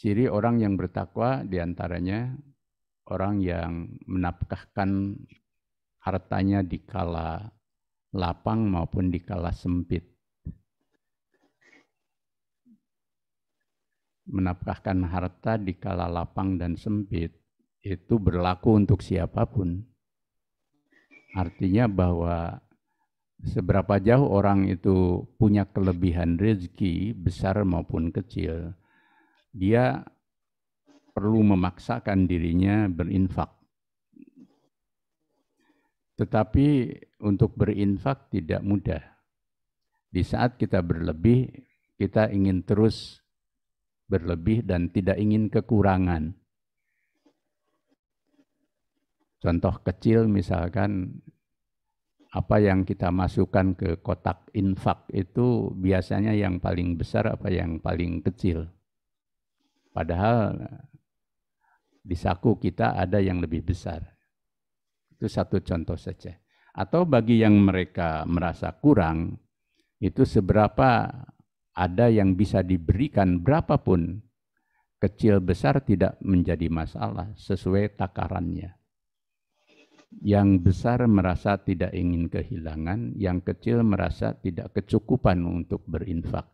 Ciri orang yang bertakwa diantaranya orang yang menapkahkan hartanya di kala lapang maupun di kala sempit. Menapkahkan harta di kala lapang dan sempit itu berlaku untuk siapapun. Artinya bahwa seberapa jauh orang itu punya kelebihan rezeki besar maupun kecil, dia perlu memaksakan dirinya berinfak. Tetapi untuk berinfak tidak mudah. Di saat kita berlebih, kita ingin terus berlebih dan tidak ingin kekurangan. Contoh kecil misalkan apa yang kita masukkan ke kotak infak itu biasanya yang paling besar apa yang paling kecil. Padahal eh, di saku kita ada yang lebih besar. Itu satu contoh saja. Atau bagi yang mereka merasa kurang, itu seberapa ada yang bisa diberikan berapapun, kecil besar tidak menjadi masalah sesuai takarannya. Yang besar merasa tidak ingin kehilangan, yang kecil merasa tidak kecukupan untuk berinfak.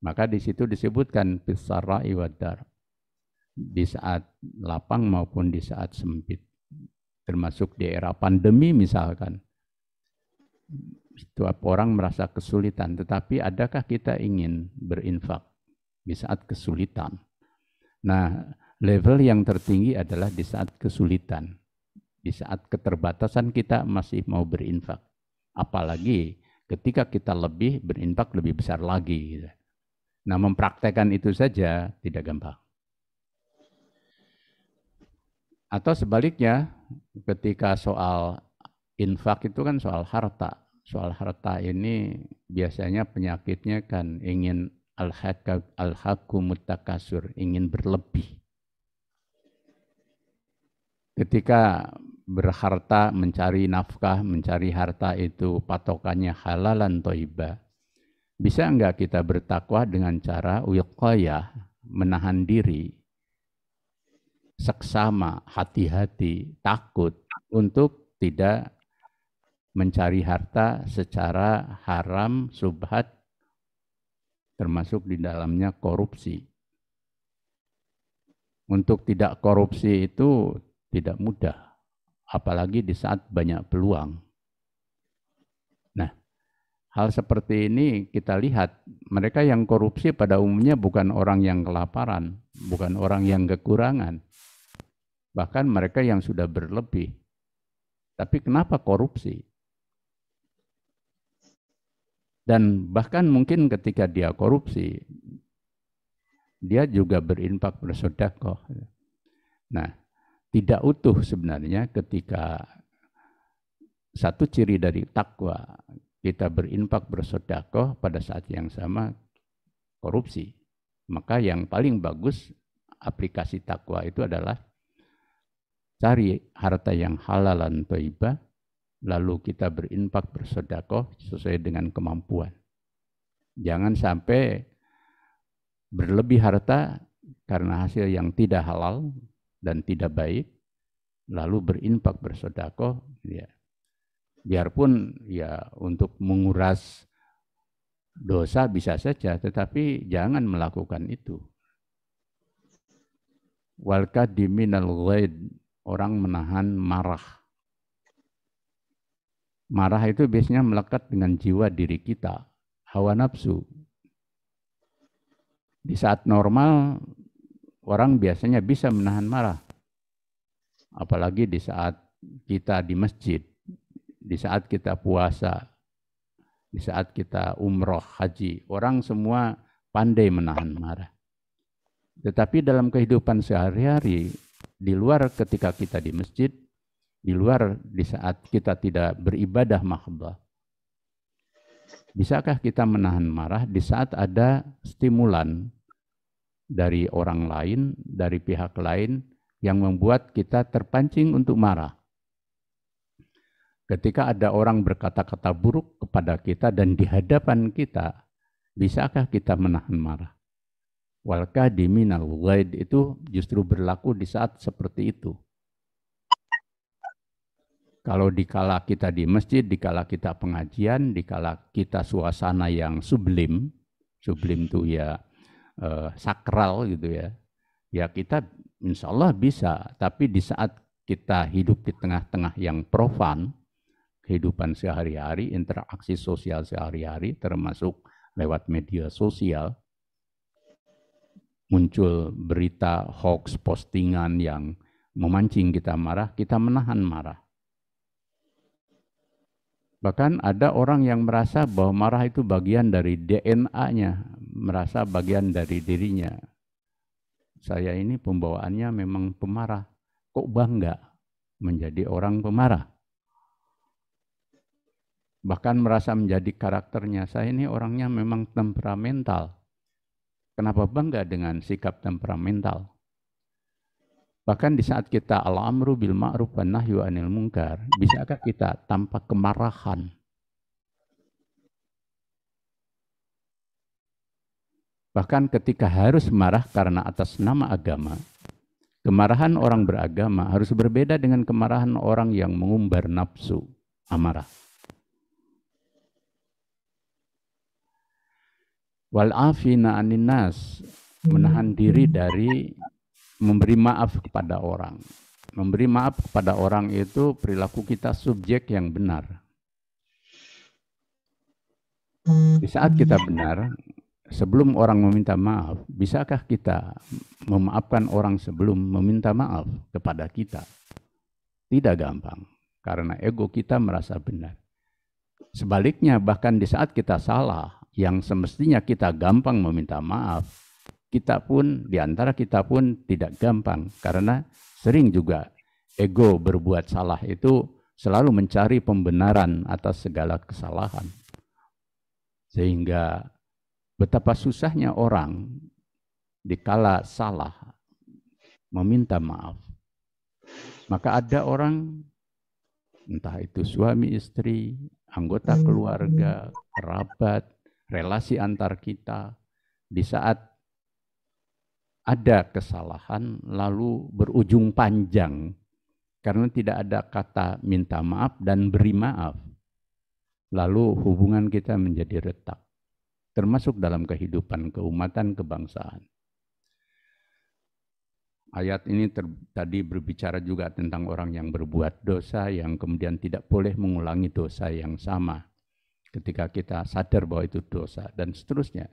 Maka di situ disebutkan pisara iwadar di saat lapang maupun di saat sempit, termasuk di era pandemi misalkan. Setiap orang merasa kesulitan, tetapi adakah kita ingin berinfak di saat kesulitan? Nah, level yang tertinggi adalah di saat kesulitan, di saat keterbatasan kita masih mau berinfak. Apalagi ketika kita lebih berinfak lebih besar lagi. Gitu Nah, mempraktekkan itu saja tidak gampang. Atau sebaliknya, ketika soal infak itu kan soal harta. Soal harta ini biasanya penyakitnya kan ingin al-hakumut mutakasur, ingin berlebih. Ketika berharta, mencari nafkah, mencari harta itu patokannya halalan toibah, bisa enggak kita bertakwa dengan cara wilkoya, menahan diri, seksama, hati-hati, takut untuk tidak mencari harta secara haram, subhat, termasuk di dalamnya korupsi. Untuk tidak korupsi itu tidak mudah, apalagi di saat banyak peluang. Hal seperti ini kita lihat, mereka yang korupsi pada umumnya bukan orang yang kelaparan, bukan orang yang kekurangan. Bahkan mereka yang sudah berlebih. Tapi kenapa korupsi? Dan bahkan mungkin ketika dia korupsi, dia juga berinfak bersodakoh. Nah, tidak utuh sebenarnya ketika satu ciri dari takwa kita berinfak bersodakoh pada saat yang sama korupsi. Maka yang paling bagus aplikasi takwa itu adalah cari harta yang halal dan toiba, lalu kita berinfak bersodakoh sesuai dengan kemampuan. Jangan sampai berlebih harta karena hasil yang tidak halal dan tidak baik, lalu berinfak bersodakoh, ya, biarpun ya untuk menguras dosa bisa saja, tetapi jangan melakukan itu. Walka diminal ghaid, orang menahan marah. Marah itu biasanya melekat dengan jiwa diri kita, hawa nafsu. Di saat normal, orang biasanya bisa menahan marah. Apalagi di saat kita di masjid di saat kita puasa, di saat kita umroh, haji, orang semua pandai menahan marah. Tetapi dalam kehidupan sehari-hari, di luar ketika kita di masjid, di luar di saat kita tidak beribadah makhbah, bisakah kita menahan marah di saat ada stimulan dari orang lain, dari pihak lain yang membuat kita terpancing untuk marah? Ketika ada orang berkata-kata buruk kepada kita dan di hadapan kita, bisakah kita menahan marah? Walka diminal waid itu justru berlaku di saat seperti itu. Kalau dikala kita di masjid, dikala kita pengajian, dikala kita suasana yang sublim, sublim itu ya eh, sakral gitu ya, ya kita insya Allah bisa. Tapi di saat kita hidup di tengah-tengah yang profan, kehidupan sehari-hari, interaksi sosial sehari-hari, termasuk lewat media sosial, muncul berita hoax, postingan yang memancing kita marah, kita menahan marah. Bahkan ada orang yang merasa bahwa marah itu bagian dari DNA-nya, merasa bagian dari dirinya. Saya ini pembawaannya memang pemarah. Kok bangga menjadi orang pemarah? bahkan merasa menjadi karakternya. Saya ini orangnya memang temperamental. Kenapa bangga dengan sikap temperamental? Bahkan di saat kita al-amru bil ma'ruf wa nahyu anil mungkar, bisakah kita tanpa kemarahan? Bahkan ketika harus marah karena atas nama agama, kemarahan orang beragama harus berbeda dengan kemarahan orang yang mengumbar nafsu, amarah. wal afina aninas menahan diri dari memberi maaf kepada orang. Memberi maaf kepada orang itu perilaku kita subjek yang benar. Di saat kita benar, sebelum orang meminta maaf, bisakah kita memaafkan orang sebelum meminta maaf kepada kita? Tidak gampang, karena ego kita merasa benar. Sebaliknya, bahkan di saat kita salah, yang semestinya kita gampang meminta maaf, kita pun di antara kita pun tidak gampang karena sering juga ego berbuat salah itu selalu mencari pembenaran atas segala kesalahan. Sehingga betapa susahnya orang dikala salah meminta maaf. Maka ada orang entah itu suami istri, anggota hmm. keluarga, kerabat, relasi antar kita, di saat ada kesalahan lalu berujung panjang karena tidak ada kata minta maaf dan beri maaf. Lalu hubungan kita menjadi retak, termasuk dalam kehidupan keumatan kebangsaan. Ayat ini ter, tadi berbicara juga tentang orang yang berbuat dosa yang kemudian tidak boleh mengulangi dosa yang sama ketika kita sadar bahwa itu dosa dan seterusnya.